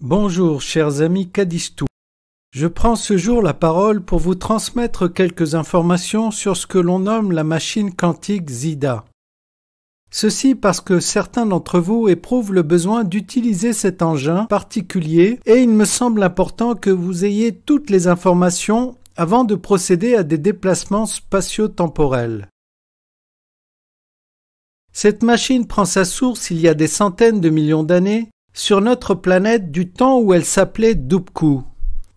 Bonjour, chers amis Cadistou. Je prends ce jour la parole pour vous transmettre quelques informations sur ce que l'on nomme la machine quantique Zida. Ceci parce que certains d'entre vous éprouvent le besoin d'utiliser cet engin particulier et il me semble important que vous ayez toutes les informations avant de procéder à des déplacements spatio-temporels. Cette machine prend sa source il y a des centaines de millions d'années sur notre planète du temps où elle s'appelait Dubku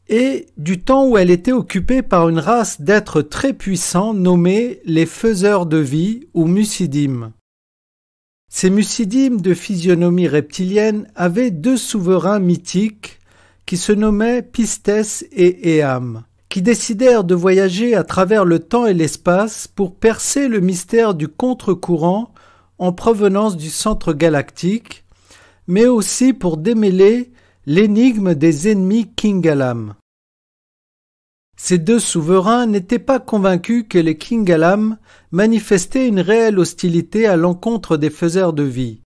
et du temps où elle était occupée par une race d'êtres très puissants nommés les faiseurs de vie ou Mucidim. Ces Mucidimes de physionomie reptilienne avaient deux souverains mythiques qui se nommaient Pistes et Eam, qui décidèrent de voyager à travers le temps et l'espace pour percer le mystère du contre-courant en provenance du centre galactique mais aussi pour démêler l'énigme des ennemis Kingalam. Ces deux souverains n'étaient pas convaincus que les Kingalam manifestaient une réelle hostilité à l'encontre des faiseurs de vie.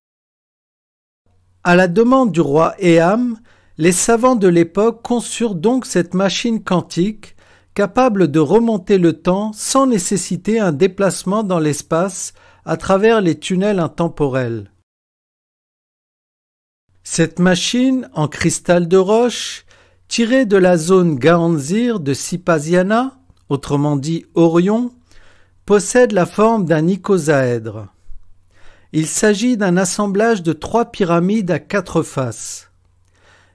À la demande du roi Eam, les savants de l'époque conçurent donc cette machine quantique capable de remonter le temps sans nécessiter un déplacement dans l'espace à travers les tunnels intemporels. Cette machine en cristal de roche, tirée de la zone Gaanzir de Sipasiana, autrement dit Orion, possède la forme d'un icosaèdre. Il s'agit d'un assemblage de trois pyramides à quatre faces.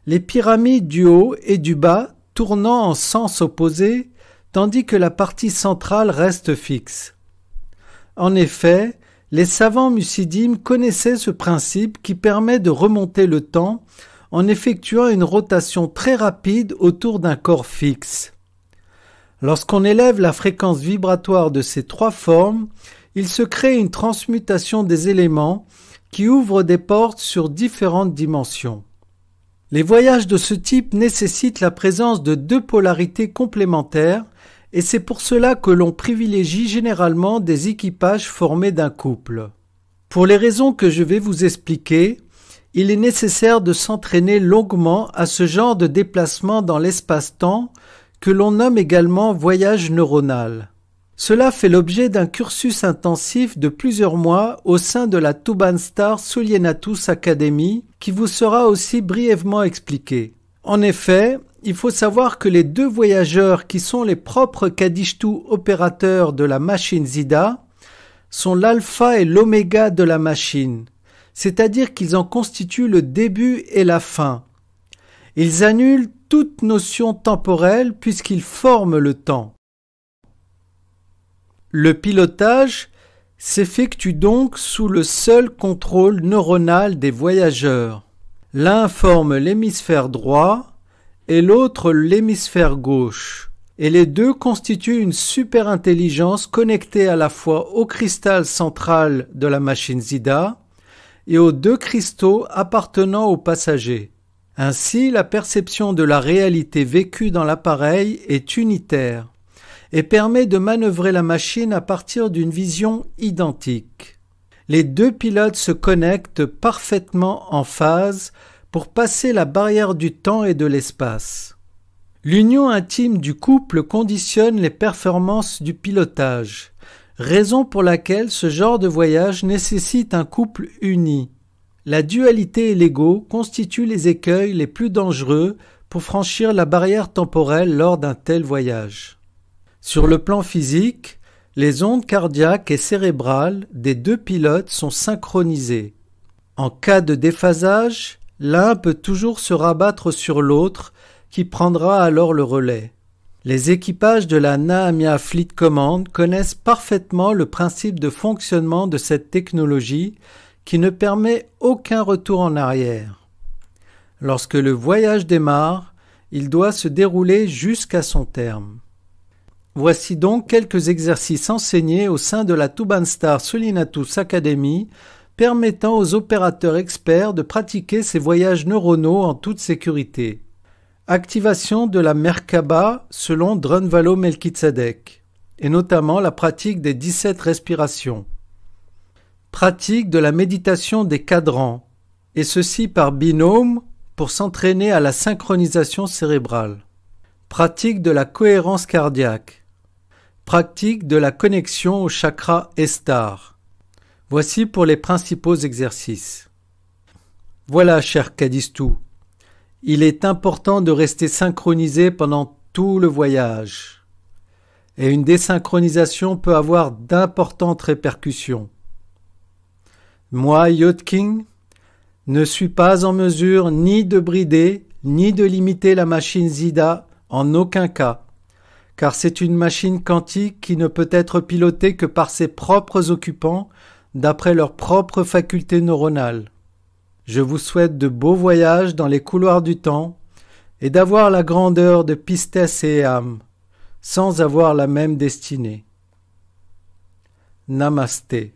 Les pyramides du haut et du bas tournant en sens opposé, tandis que la partie centrale reste fixe. En effet, les savants mucidimes connaissaient ce principe qui permet de remonter le temps en effectuant une rotation très rapide autour d'un corps fixe. Lorsqu'on élève la fréquence vibratoire de ces trois formes, il se crée une transmutation des éléments qui ouvre des portes sur différentes dimensions. Les voyages de ce type nécessitent la présence de deux polarités complémentaires et c'est pour cela que l'on privilégie généralement des équipages formés d'un couple. Pour les raisons que je vais vous expliquer, il est nécessaire de s'entraîner longuement à ce genre de déplacement dans l'espace-temps que l'on nomme également voyage neuronal. Cela fait l'objet d'un cursus intensif de plusieurs mois au sein de la Tuban Star Academy qui vous sera aussi brièvement expliqué. En effet, il faut savoir que les deux voyageurs qui sont les propres Kadishtu opérateurs de la machine Zida sont l'alpha et l'oméga de la machine, c'est-à-dire qu'ils en constituent le début et la fin. Ils annulent toute notion temporelle puisqu'ils forment le temps. Le pilotage s'effectue donc sous le seul contrôle neuronal des voyageurs. L'un forme l'hémisphère droit et l'autre l'hémisphère gauche. Et les deux constituent une superintelligence connectée à la fois au cristal central de la machine Zida et aux deux cristaux appartenant aux passagers. Ainsi, la perception de la réalité vécue dans l'appareil est unitaire et permet de manœuvrer la machine à partir d'une vision identique les deux pilotes se connectent parfaitement en phase pour passer la barrière du temps et de l'espace. L'union intime du couple conditionne les performances du pilotage, raison pour laquelle ce genre de voyage nécessite un couple uni. La dualité et l'ego constituent les écueils les plus dangereux pour franchir la barrière temporelle lors d'un tel voyage. Sur le plan physique, les ondes cardiaques et cérébrales des deux pilotes sont synchronisées. En cas de déphasage, l'un peut toujours se rabattre sur l'autre qui prendra alors le relais. Les équipages de la Naamia Fleet Command connaissent parfaitement le principe de fonctionnement de cette technologie qui ne permet aucun retour en arrière. Lorsque le voyage démarre, il doit se dérouler jusqu'à son terme. Voici donc quelques exercices enseignés au sein de la Tubanstar Solinatus Academy permettant aux opérateurs experts de pratiquer ces voyages neuronaux en toute sécurité. Activation de la Merkaba selon Drunvalo Melchizedek et notamment la pratique des 17 respirations. Pratique de la méditation des cadrans, et ceci par binôme pour s'entraîner à la synchronisation cérébrale. Pratique de la cohérence cardiaque, Pratique de la connexion au chakra Estar. Voici pour les principaux exercices. Voilà, cher Kadistou, il est important de rester synchronisé pendant tout le voyage. Et une désynchronisation peut avoir d'importantes répercussions. Moi, Yotking, ne suis pas en mesure ni de brider ni de limiter la machine Zida en aucun cas car c'est une machine quantique qui ne peut être pilotée que par ses propres occupants, d'après leurs propres facultés neuronales. Je vous souhaite de beaux voyages dans les couloirs du temps, et d'avoir la grandeur de pistes et âme, sans avoir la même destinée. Namasté.